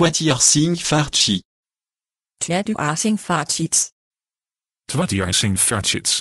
Twentigjaarsing vaartje. Twentigjaarsing vaartjes. Twentigjaarsing vaartjes.